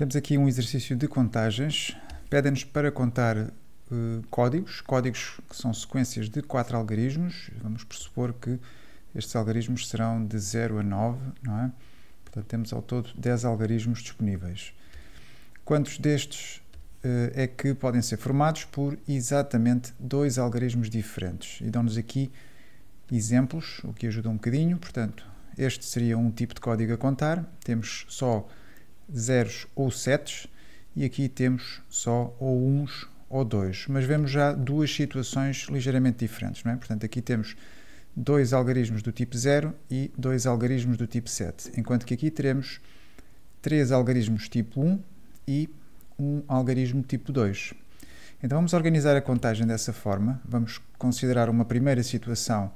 Temos aqui um exercício de contagens. Pedem-nos para contar uh, códigos, códigos que são sequências de quatro algarismos. Vamos supor que estes algarismos serão de 0 a 9, não é? Portanto, temos ao todo 10 algarismos disponíveis. Quantos destes uh, é que podem ser formados por exatamente dois algarismos diferentes? E dão-nos aqui exemplos, o que ajuda um bocadinho. Portanto, este seria um tipo de código a contar. Temos só zeros ou setes e aqui temos só ou uns ou dois. Mas vemos já duas situações ligeiramente diferentes, não é? Portanto, aqui temos dois algarismos do tipo 0 e dois algarismos do tipo 7, enquanto que aqui teremos três algarismos tipo 1 e um algarismo tipo 2. Então vamos organizar a contagem dessa forma. Vamos considerar uma primeira situação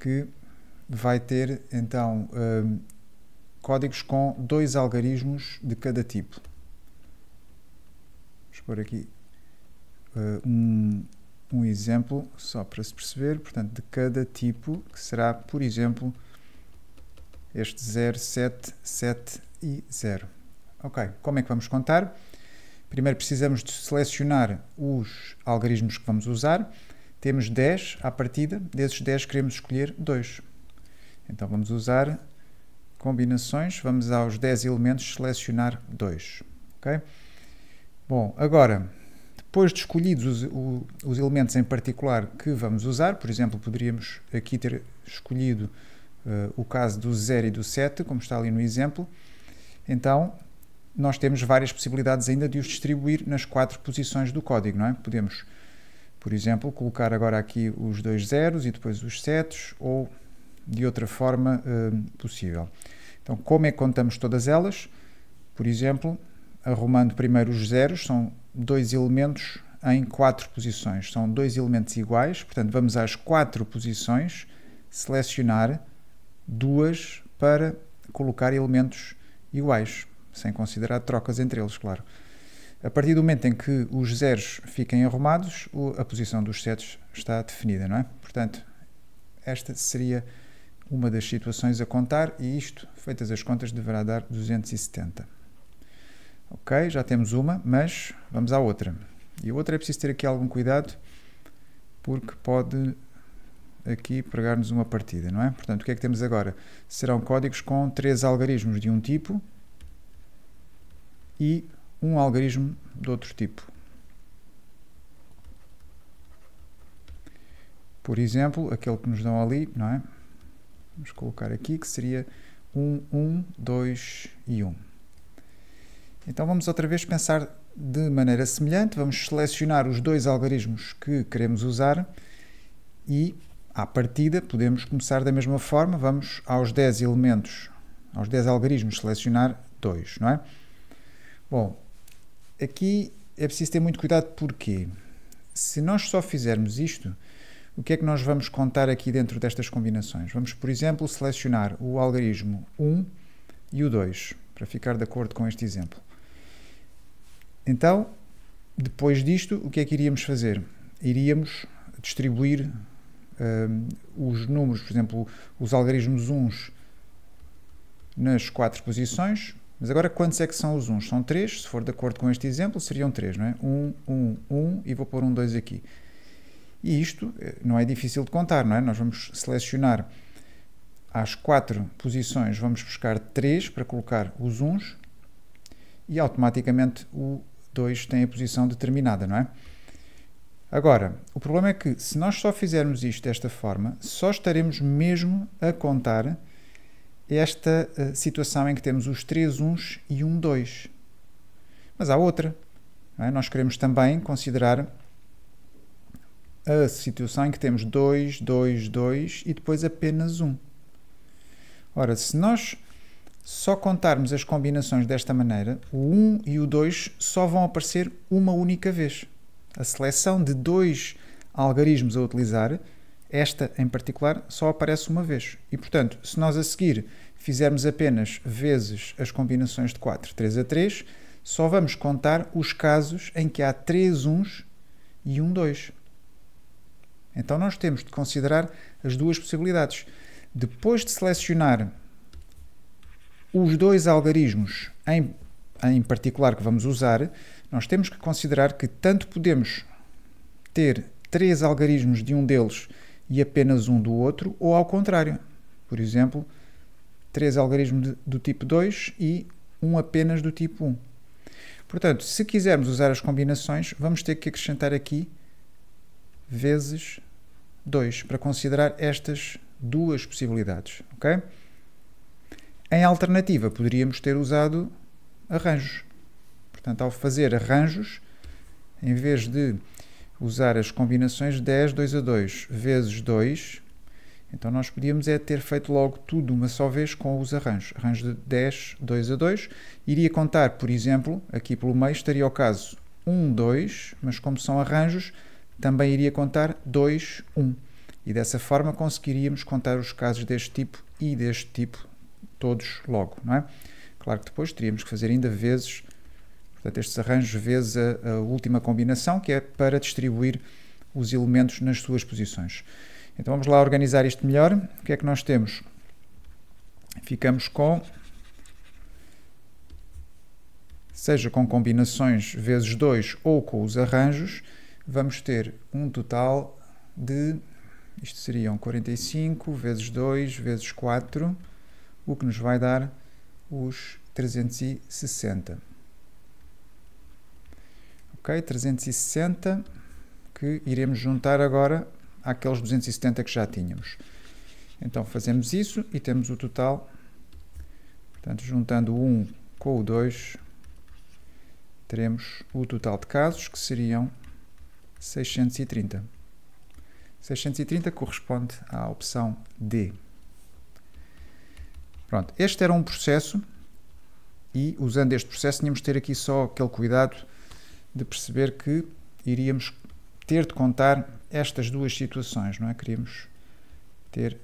que vai ter então hum, códigos com dois algarismos de cada tipo. Vamos pôr aqui uh, um, um exemplo só para se perceber, portanto, de cada tipo, que será, por exemplo, este 0, 7, 7 e 0. Ok, como é que vamos contar? Primeiro precisamos de selecionar os algarismos que vamos usar. Temos 10 à partida, desses 10 queremos escolher 2. Então vamos usar combinações, vamos aos 10 elementos selecionar dois. Okay? Bom, agora, depois de escolhidos os, os, elementos em particular que vamos usar, por exemplo, poderíamos aqui ter escolhido uh, o caso do 0 e do 7, como está ali no exemplo, então nós temos várias possibilidades ainda de os distribuir nas quatro posições do código, não é? Podemos, por exemplo, colocar agora aqui os dois zeros e depois os setos, ou de outra forma eh, possível. Então, como é que contamos todas elas? Por exemplo, arrumando primeiro os zeros, são dois elementos em quatro posições. São dois elementos iguais, portanto, vamos às quatro posições, selecionar duas para colocar elementos iguais, sem considerar trocas entre eles, claro. A partir do momento em que os zeros fiquem arrumados, a posição dos setes está definida, não é? Portanto, esta seria uma das situações a contar e isto, feitas as contas, deverá dar 270. Ok, já temos uma, mas vamos à outra. E a outra é preciso ter aqui algum cuidado porque pode aqui pregar-nos uma partida, não é? Portanto, o que é que temos agora? Serão códigos com três algarismos de um tipo e um algarismo de outro tipo. Por exemplo, aquele que nos dão ali, não é? Vamos colocar aqui que seria 1, 1, 2 e 1. Então vamos outra vez pensar de maneira semelhante. Vamos selecionar os dois algarismos que queremos usar e, à partida, podemos começar da mesma forma. Vamos aos 10 elementos, aos 10 algarismos, selecionar dois, não é? Bom, aqui é preciso ter muito cuidado porque se nós só fizermos isto, o que é que nós vamos contar aqui dentro destas combinações? Vamos, por exemplo, selecionar o algarismo 1 e o 2, para ficar de acordo com este exemplo. Então, depois disto, o que é que iríamos fazer? Iríamos distribuir um, os números, por exemplo, os algarismos 1 nas quatro posições, mas agora quantos é que são os 1? São 3, se for de acordo com este exemplo, seriam 3, não é? 1, 1, 1 e vou pôr um 2 aqui. E isto eh, não é difícil de contar, não é? Nós vamos selecionar às quatro posições, vamos buscar três para colocar os uns e automaticamente o 2 tem a posição determinada, não é? Agora, o problema é que se nós só fizermos isto desta forma, só estaremos mesmo a contar esta eh, situação em que temos os três uns e um 2. Mas há outra. É? Nós queremos também considerar a situação em que temos 2, 2, 2 e depois apenas 1. Um. Ora, se nós só contarmos as combinações desta maneira, o 1 um e o 2 só vão aparecer uma única vez. A seleção de dois algarismos a utilizar, esta em particular, só aparece uma vez. E, portanto, se nós a seguir fizermos apenas vezes as combinações de 4, 3 a 3, só vamos contar os casos em que há 3 uns e 1 um 2. Então nós temos de considerar as duas possibilidades. Depois de selecionar os dois algarismos em, em particular que vamos usar, nós temos que considerar que tanto podemos ter três algarismos de um deles e apenas um do outro, ou ao contrário. Por exemplo, três algarismos de, do tipo 2 e um apenas do tipo 1. Portanto, se quisermos usar as combinações, vamos ter que acrescentar aqui vezes 2, para considerar estas duas possibilidades, ok? Em alternativa, poderíamos ter usado arranjos. Portanto, ao fazer arranjos, em vez de usar as combinações 10, 2 a 2 vezes 2, então nós podíamos é ter feito logo tudo uma só vez com os arranjos. Arranjo de 10, 2 a 2. Iria contar, por exemplo, aqui pelo meio estaria o caso 1, 2, mas como são arranjos, também iria contar 2, 1. Um. E dessa forma conseguiríamos contar os casos deste tipo e deste tipo todos logo, não é? Claro que depois teríamos que fazer ainda vezes, portanto, estes arranjos vezes a, a última combinação, que é para distribuir os elementos nas suas posições. Então vamos lá organizar isto melhor. O que é que nós temos? Ficamos com seja com combinações vezes 2 ou com os arranjos, vamos ter um total de, isto seriam 45 vezes 2 vezes 4, o que nos vai dar os 360. Ok, 360 que iremos juntar agora àqueles 270 que já tínhamos. Então fazemos isso e temos o total, portanto juntando o 1 com o 2, teremos o total de casos que seriam 630. 630 corresponde à opção D. Pronto, este era um processo e usando este processo tínhamos de ter aqui só aquele cuidado de perceber que iríamos ter de contar estas duas situações, não é? Queríamos ter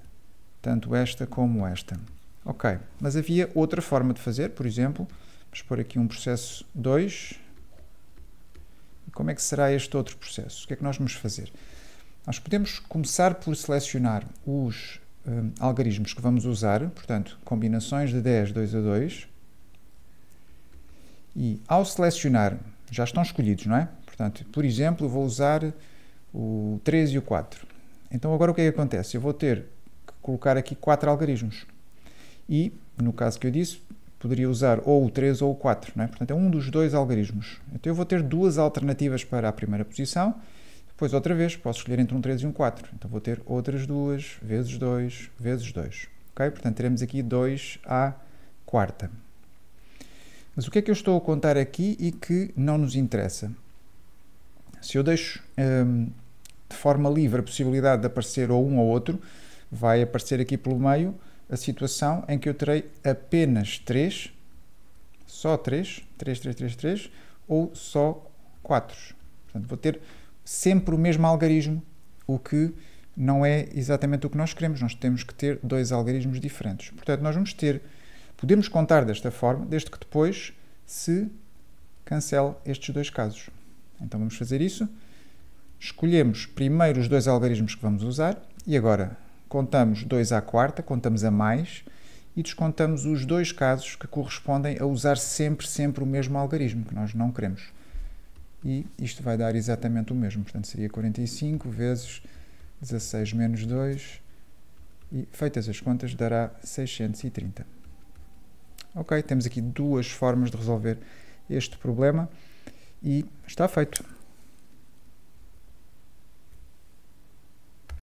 tanto esta como esta. Ok, mas havia outra forma de fazer, por exemplo, vamos pôr aqui um processo 2, como é que será este outro processo? O que é que nós vamos fazer? Nós podemos começar por selecionar os um, algarismos que vamos usar, portanto, combinações de 10, 2 a 2, e ao selecionar, já estão escolhidos, não é? Portanto, por exemplo, vou usar o 3 e o 4. Então agora o que é que acontece? Eu vou ter que colocar aqui quatro algarismos. E, no caso que eu disse, poderia usar ou o 3 ou o 4, não é? portanto é um dos dois algarismos. Então eu vou ter duas alternativas para a primeira posição, depois outra vez posso escolher entre um 3 e um 4, então vou ter outras duas, vezes 2, vezes 2. Okay? Portanto teremos aqui 2 à quarta. Mas o que é que eu estou a contar aqui e que não nos interessa? Se eu deixo hum, de forma livre a possibilidade de aparecer ou um ou outro, vai aparecer aqui pelo meio a situação em que eu terei apenas 3, só 3, 3, 3, 3, 3, ou só 4. Portanto, vou ter sempre o mesmo algarismo, o que não é exatamente o que nós queremos. Nós temos que ter dois algarismos diferentes. Portanto, nós vamos ter, podemos contar desta forma, desde que depois se cancele estes dois casos. Então vamos fazer isso. Escolhemos primeiro os dois algarismos que vamos usar e agora contamos 2 à quarta, contamos a mais e descontamos os dois casos que correspondem a usar sempre, sempre o mesmo algarismo, que nós não queremos. E isto vai dar exatamente o mesmo, portanto seria 45 vezes 16 menos 2 e feitas as contas dará 630. Ok, temos aqui duas formas de resolver este problema e está feito.